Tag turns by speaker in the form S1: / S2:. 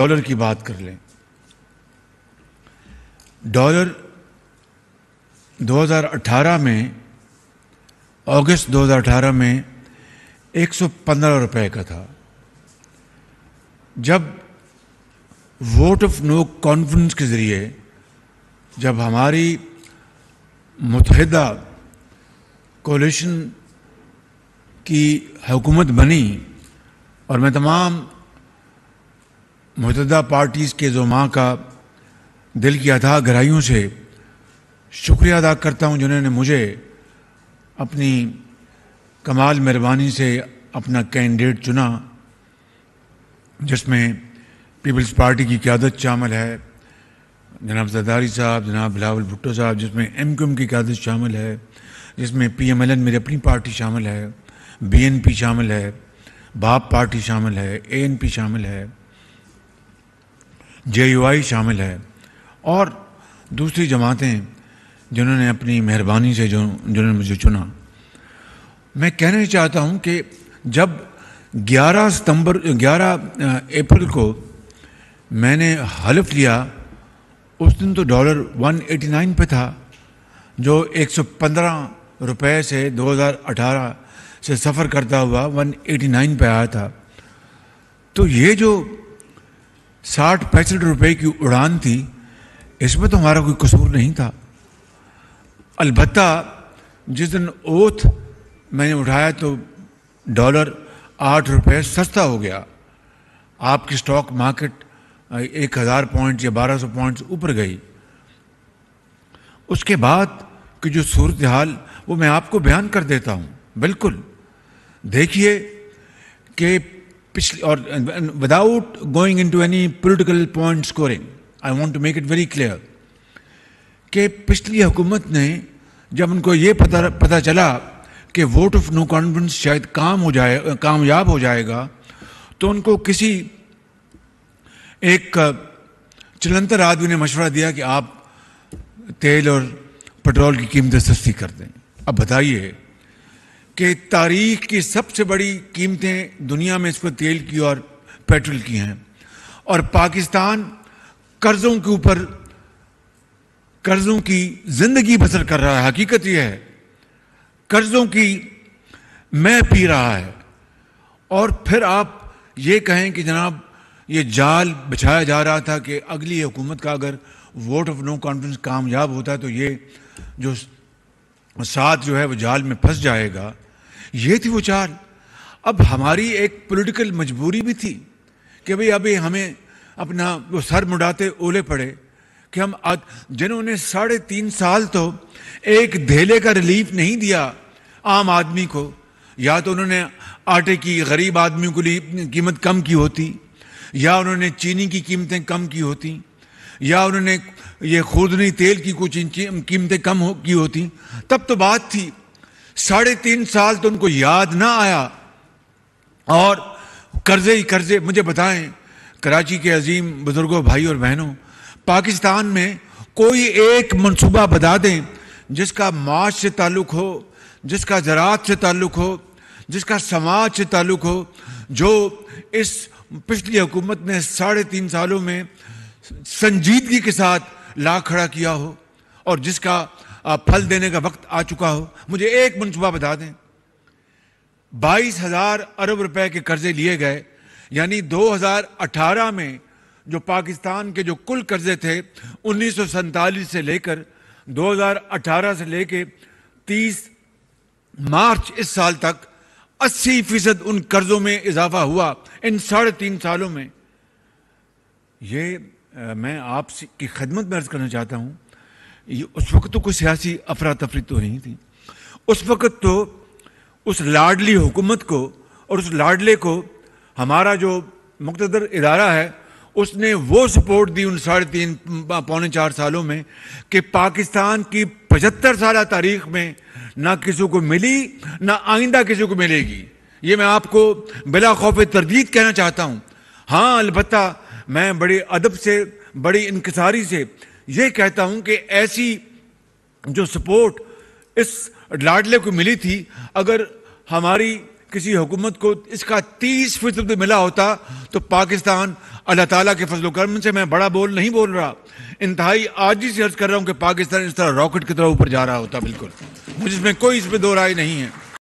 S1: dollar की बात कर लें डॉलर 2018 में अगस्त 2018 में 115 रुपए का था जब वोट ऑफ नो कॉन्फिडेंस के ज़रिए जब हमारी मुतहदा कोलिशन की हुकूमत बनी और मैं तमाम मतदा पार्टीज़ के जो माँ का दिल की अदा गहराइयों से शुक्रिया अदा करता हूँ जिन्होंने मुझे अपनी कमाल मेहरबानी से अपना कैंडिडेट चुना जिसमें पीपल्स पार्टी की क्यादत शामिल है जनाब जदारी साहब जनाब बिलावल भुट्टो साहब जिसमें एम क्यूम की क्यादत शामिल है जिसमें पी एम एल एन मेरी अपनी पार्टी शामिल है बी एन पी शामिल है बाप पार्टी शामिल है ए एन पी शामिल है जे शामिल है और दूसरी जमातें जिन्होंने अपनी मेहरबानी से जो जिन्होंने मुझे चुना मैं कहना चाहता हूं कि जब 11 सितंबर 11 अप्रैल को मैंने हलफ लिया उस दिन तो डॉलर 189 पे था जो 115 रुपए से 2018 से सफ़र करता हुआ 189 पे आया था तो ये जो साठ पैंसठ रुपए की उड़ान थी इसमें तो हमारा कोई कसूर नहीं था अलबत् जिस दिन ओथ मैंने उठाया तो डॉलर आठ रुपए सस्ता हो गया आपकी स्टॉक मार्केट एक हज़ार पॉइंट या बारह सौ पॉइंट ऊपर गई उसके बाद की जो सूरत हाल वो मैं आपको बयान कर देता हूँ बिल्कुल देखिए कि पिछली और without going into any political point scoring I want to make it very clear कि पिछली हुकूमत ने जब उनको ये पता पता चला कि वोट ऑफ नो कॉन्फिडेंस शायद काम हो जाए कामयाब हो जाएगा तो उनको किसी एक चलंतर आदमी ने मशवरा दिया कि आप तेल और पेट्रोल की कीमतें सस्ती कर दें अब बताइए कि तारीख की सबसे बड़ी कीमतें दुनिया में इस पर तेल की और पेट्रोल की हैं और पाकिस्तान कर्ज़ों के ऊपर कर्ज़ों की ज़िंदगी बसर कर रहा है हकीकत यह है कर्ज़ों की मैं पी रहा है और फिर आप ये कहें कि जनाब ये जाल बिछाया जा रहा था कि अगली हुकूमत का अगर वोट ऑफ नो कॉन्फिडेंस कामयाब होता है तो ये जो साथ जो है वो जाल में फंस जाएगा ये थी वो चाल अब हमारी एक पॉलिटिकल मजबूरी भी थी कि भाई अभी हमें अपना वो सर मुड़ाते ओले पड़े कि हम आज जिन्होंने साढ़े तीन साल तो एक धेले का रिलीफ नहीं दिया आम आदमी को या तो उन्होंने आटे की गरीब आदमियों को लिए कीमत कम की होती या उन्होंने चीनी की कीमतें कम की होती या उन्होंने ये खुर्दनी तेल की कुछ कीमतें कम हो की होती तब तो बात थी साढ़े तीन साल तो उनको याद ना आया और कर्जे ही कर्जे मुझे बताएं कराची के अजीम बुजुर्गों भाई और बहनों पाकिस्तान में कोई एक मंसूबा बता दें जिसका माश से ताल्लुक़ हो जिसका ज़रात से ताल्लुक़ हो जिसका समाज से ताल्लुक़ हो जो इस पिछली हुकूमत ने साढ़े तीन सालों में संजीदगी के साथ ला खड़ा किया हो और जिसका आप फल देने का वक्त आ चुका हो मुझे एक मनसूबा बता दें बाईस हजार अरब रुपए के कर्जे लिए गए यानी 2018 में जो पाकिस्तान के जो कुल कर्जे थे उन्नीस से लेकर 2018 से लेकर 30 मार्च इस साल तक 80 फीसद उन कर्जों में इजाफा हुआ इन साढ़े तीन सालों में ये मैं आप की खदमत में अर्ज करना चाहता हूं ये उस वक्त तो कोई सियासी अफरा तफरी तो नहीं थी उस वक्त तो उस लाडली हुकूमत को और उस लाडले को हमारा जो मुकतदर इदारा है उसने वो सपोर्ट दी उन साढ़े तीन पौने चार सालों में कि पाकिस्तान की पचहत्तर साल तारीख में ना किसी को मिली ना आइंदा किसी को मिलेगी ये मैं आपको बिला खौफ तरदीद कहना चाहता हूँ हाँ अलबत् मैं बड़े अदब से बड़ी इंकसारी से ये कहता हूं कि ऐसी जो सपोर्ट इस लाडले को मिली थी अगर हमारी किसी हुकूमत को इसका तीस फीसद मिला होता तो पाकिस्तान अल्लाह ताला के फजल करम से मैं बड़ा बोल नहीं बोल रहा इंतहाई आज ही से अर्ज कर रहा हूं कि पाकिस्तान इस तरह रॉकेट की तरह ऊपर जा रहा होता बिल्कुल मुझे इसमें कोई इसमें दो राय नहीं है